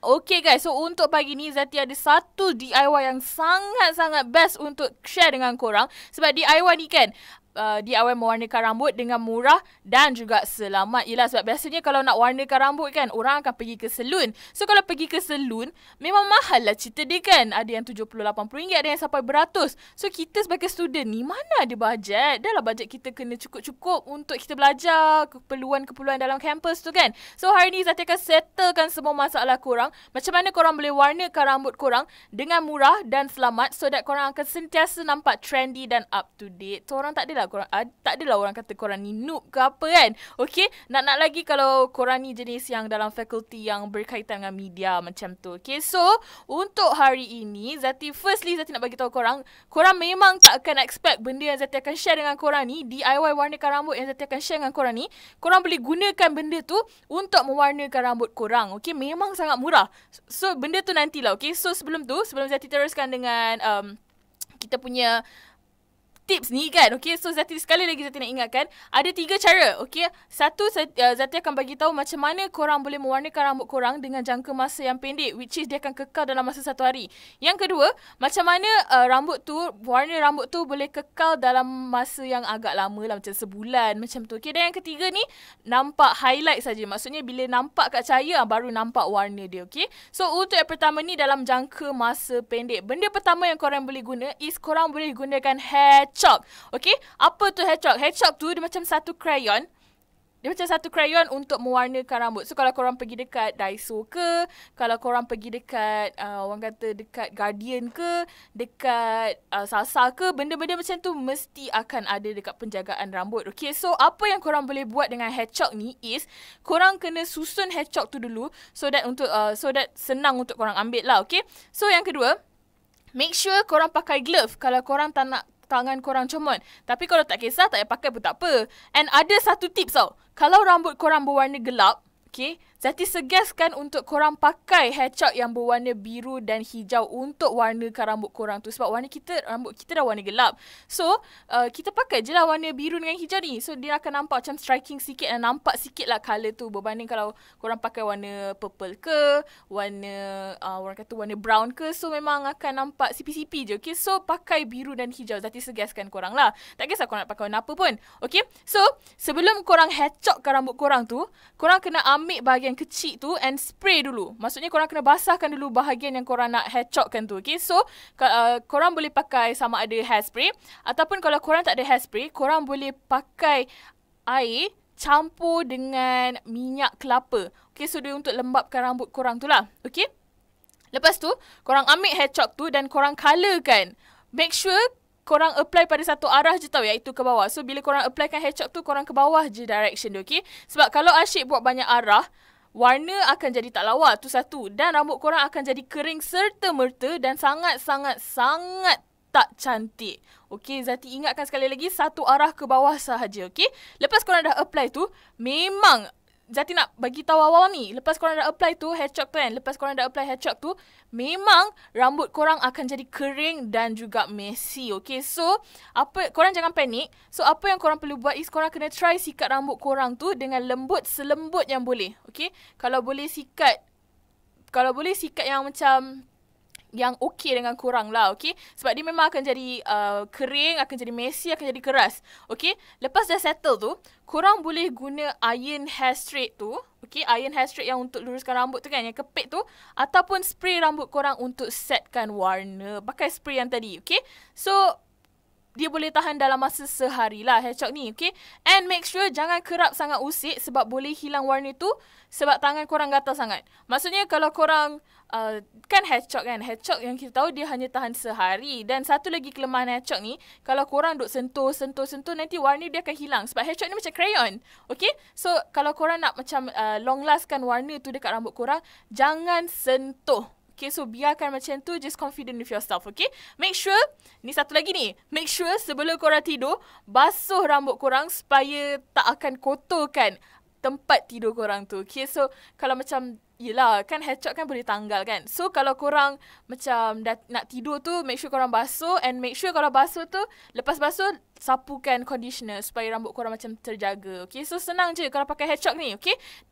Okay guys, so untuk pagi ni Zati ada satu DIY yang sangat-sangat best untuk share dengan korang. Sebab DIY ni kan, Uh, DIY mewarnakan rambut dengan murah dan juga selamat. Yelah sebab biasanya kalau nak warnakan rambut kan orang akan pergi ke salon. So kalau pergi ke salon memang mahal lah cerita dia kan. Ada yang RM70, RM80, ada yang sampai beratus. So kita sebagai student ni mana ada bajet. Dah lah bajet kita kena cukup-cukup untuk kita belajar keperluan-keperluan dalam kampus tu kan. So hari ni Zati akan settlekan semua masalah korang. Macam mana korang boleh warnakan rambut korang dengan murah dan selamat so that korang akan sentiasa nampak trendy dan up to date. So orang tak adalah lah korang ada, ah, tak adalah orang kata korang ni noob ke apa kan. Okay, nak-nak lagi kalau korang ni jenis yang dalam fakulti yang berkaitan dengan media macam tu. Okay, so untuk hari ini, Zati firstly Zati nak bagi tahu korang, korang memang tak akan expect benda yang Zati akan share dengan korang ni, DIY warnakan rambut yang Zati akan share dengan korang ni, korang boleh gunakan benda tu untuk mewarnakan rambut korang. Okay, memang sangat murah. So, benda tu nantilah. Okay, so sebelum tu, sebelum Zati teruskan dengan um, kita punya tips ni kan. Okay, so Zati sekali lagi Zati nak ingatkan. Ada tiga cara, okay. Satu, uh, Zati akan bagi tahu macam mana korang boleh mewarnakan rambut korang dengan jangka masa yang pendek. Which is dia akan kekal dalam masa satu hari. Yang kedua, macam mana uh, rambut tu, warna rambut tu boleh kekal dalam masa yang agak lama lah. Macam sebulan, macam tu. Okay, dan yang ketiga ni, nampak highlight saja. Maksudnya bila nampak kat cahaya, ah, baru nampak warna dia, okay. So, untuk yang pertama ni dalam jangka masa pendek. Benda pertama yang korang boleh guna is korang boleh gunakan hair hedgehog. okay? apa tu hedgehog? Hedgehog tu dia macam satu crayon. Dia macam satu crayon untuk mewarnakan rambut. So kalau korang pergi dekat Daiso ke, kalau korang pergi dekat uh, orang kata dekat Guardian ke, dekat uh, Sasa ke, benda-benda macam tu mesti akan ada dekat penjagaan rambut. Okay, so apa yang korang boleh buat dengan hedgehog ni is korang kena susun hedgehog tu dulu so that untuk uh, so that senang untuk korang ambil lah. Okay, so yang kedua. Make sure korang pakai glove kalau korang tak nak tangan korang comot. Tapi kalau tak kisah, tak payah pakai pun tak apa. And ada satu tips tau. Kalau rambut korang berwarna gelap, okay, Zati segaskan untuk korang pakai hedgehog yang berwarna biru dan hijau untuk warnakan rambut korang tu. Sebab warna kita, rambut kita dah warna gelap. So, uh, kita pakai je lah warna biru dengan hijau ni. So, dia akan nampak macam striking sikit dan nampak sikit lah colour tu. Berbanding kalau korang pakai warna purple ke, warna, uh, orang kata warna brown ke. So, memang akan nampak sipi-sipi je. Okay, so pakai biru dan hijau. Zati segaskan korang lah. Tak kisah korang nak pakai warna apa pun. Okay, so sebelum korang hedgehogkan rambut korang tu, korang kena ambil bahagian yang kecil tu and spray dulu. Maksudnya korang kena basahkan dulu bahagian yang korang nak hedgehogkan tu. Okay, so uh, korang boleh pakai sama ada hairspray ataupun kalau korang tak ada hairspray, korang boleh pakai air campur dengan minyak kelapa. Okay, so dia untuk lembapkan rambut korang tu lah. Okay, lepas tu korang ambil hedgehog tu dan korang colourkan. Make sure korang apply pada satu arah je tau iaitu ke bawah. So bila korang applykan hedgehog tu korang ke bawah je direction dia okey. Sebab kalau Asyik buat banyak arah, Warna akan jadi tak lawa tu satu dan rambut korang akan jadi kering serta merta dan sangat sangat sangat tak cantik. Okey, Zati ingatkan sekali lagi satu arah ke bawah sahaja, okey? Lepas korang dah apply tu, memang Zati nak bagi tahu awal ni Lepas korang dah apply tu Hedgehog tu kan Lepas korang dah apply hedgehog tu Memang Rambut korang akan jadi kering Dan juga messy Okay so apa Korang jangan panik So apa yang korang perlu buat Is korang kena try sikat rambut korang tu Dengan lembut Selembut yang boleh Okay Kalau boleh sikat kalau boleh sikat yang macam yang okey dengan kurang lah, okey? Sebab dia memang akan jadi uh, kering, akan jadi messy, akan jadi keras, okey? Lepas dah settle tu, kurang boleh guna iron hair straight tu, okey? Iron hair straight yang untuk luruskan rambut tu kan, yang kepit tu. Ataupun spray rambut korang untuk setkan warna. Pakai spray yang tadi, okey? So, dia boleh tahan dalam masa sehari lah hedgehog ni, okay? And make sure jangan kerap sangat usik sebab boleh hilang warna tu sebab tangan korang gatal sangat. Maksudnya kalau korang uh, kan hedgehog kan, hedgehog yang kita tahu dia hanya tahan sehari. Dan satu lagi kelemahan hedgehog ni, kalau korang duk sentuh, sentuh, sentuh, nanti warna dia akan hilang. Sebab hedgehog ni macam crayon, okay? So kalau korang nak macam uh, long lastkan warna tu dekat rambut korang, jangan sentuh, Okay, so biarkan macam tu. Just confident with yourself, okay? Make sure, ni satu lagi ni. Make sure sebelum korang tidur, basuh rambut korang supaya tak akan kotorkan tempat tidur korang tu. Okay, so kalau macam Yelah, kan headshot kan boleh tanggal kan. So, kalau korang macam dah nak tidur tu, make sure korang basuh. And make sure kalau basuh tu, lepas basuh, sapukan conditioner supaya rambut korang macam terjaga. Okay, so senang je kalau pakai headshot ni, okay?